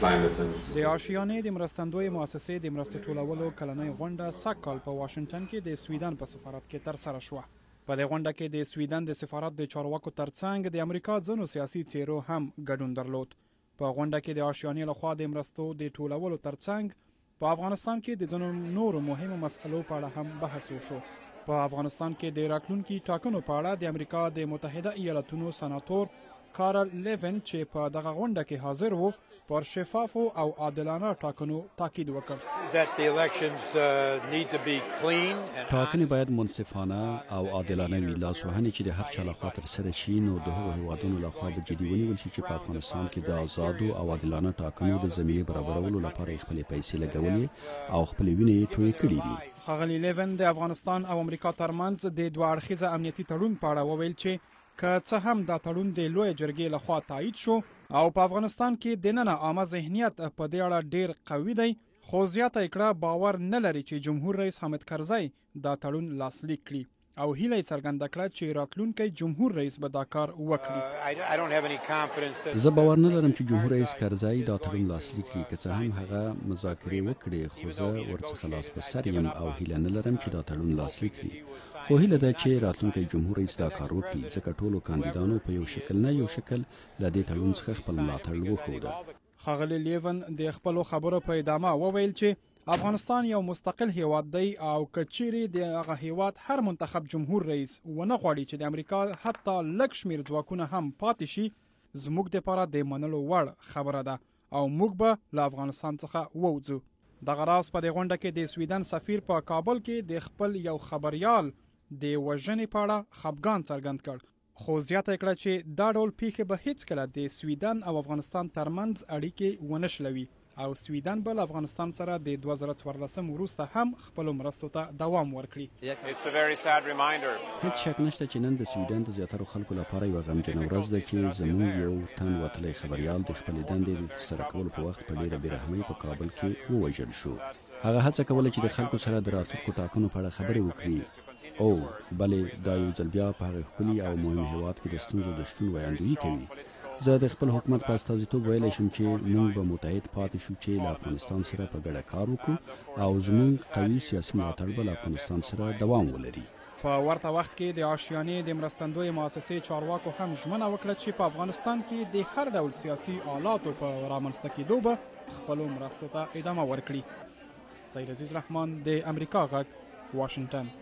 د آشیانې د مرستندوی مؤسسې د مرستو ټولولو کلنۍ غونډه سږ کال په واشنگټن کې د سویډن په سفارت کې ترسره شوه په دې غونډه کې د سویډن د سفارت د چارواکو ترڅنګ د امریکا ځینو سیاسي څیرو هم ګډون درلود په غونډه کې د آشیانې لخوا د مرستو د ټولولو ترڅنګ په افغانستان کې د ځینو نورو مهمو مسلو په اړه هم بحث وشو په افغانستان کې د راتلونکي ټاکنو په اړه د امریکا د متحده ایالاتونو سناتور کارل لیون چې په دغه غونډه کې حاضر وو پر شفافو او عادلانه ټاکنو تاکید وکړ uh, ټاکنې باید منصفانه او عادلانه وي لاسوهنې چې د هر چا لخوا ترسره شي نو د هغو هیوادونو لخوا به جدي ونیول شي چې په افغانستان کې د آزادو او عادلانه ټاکنو د زمینې برابرولو لپاره خپلې پیسې لګولې او خپلې وینې توی کړې دي خغلی لیون د افغانستان او امریکا ترمنځ د دوه اړخیزه امنیتي تړون په اړه وویل چې که څه هم دا تړون د لوی جرګې لخوا تایید شو او په افغانستان کې د نن عامه ذهنیت په دې اړه ډیر قوي دی خو زیاته کړه باور نه لري چې جمهور رئیس حامد کرزی دا تړون لاسلیک کړي او هیله څرګنده کړه چې راتلونکی جمهور رئیس به دا کار وکړي uh, زه باور نه لرم چې جمهور رئیس کرزای دا تړون لاسلیک کړي که څه هم هغه مذاکرې وکړي خو زه ورڅخه لاس په سر یم او هیله نه لرم چې دا تړون لاسلیک کړي خو هیله ده چې راتلونکی جمهور رئیس دا کار وکړي ځکه ټولو کاندیدانو په یو شکل نه یو شکل د دې تړون څخه خپل ملاتړ وښوده خغلی لیون د خپل خبرو په ادامه وویل چې افغانستان یو مستقل هیواد دی او کچيري د هغه هیواد هر منتخب جمهور رئیس و نه غواړي چې د امریکا حتی لک شمیر ځواکونه هم پاتې شي زموږ د لپاره د منلو وړ خبره ده او موږ به له افغانستان څخه ووځو دغه راز په دې غونډه کې د سویډن سفیر په کابل کې د خپل یو خبريال د وژنې په اړه خپګان څرګند کړ خو زیاته کړه چې دا ډول پیښه به هیڅ کله د سویډن او افغانستان ترمنځ اړیکې ونښلوي او سویدن بل افغانستان سره د 2014 وروسته هم خپل مرستو ته دوام ورکړي هیڅ شک نشته چې نن د سویدن د زیاترو خلکو لپاره یو غمجنه ورځ ده چې زموږ یو تن وتلی خبريال د خپل دندې د ترسره کولو په وخت په ډیره بیرحمۍ په کابل کې ووژل شو هغه هڅه کوله چې د خلکو سره د راتلونکو ټاکنو په اړه خبرې وکړي او بلې دا یو ځل بیا په هغه خپلې او مهم هیواد کې د ستونزو د شتون ویاندویي کوي زه د خپل حکومت په استازیتوب ویلی شم چې موږ به متحد پاتې شو چې له افغانستان سره په ګډه کار وکړو او زموږ قوي سیاسي ملاتړ به له افغانستان سره دوام ولري په ورته وخت کې د آشیانې د مرستندوی مؤسسې چارواکو هم ژمنه وکړه چې په افغانستان کې د هر ډول سیاسي آلاتو په رامنځته کېدو به خپلو مرستو ته ادامه ورکړي سید عزیز رحمان د امریکا غږ واشنگتن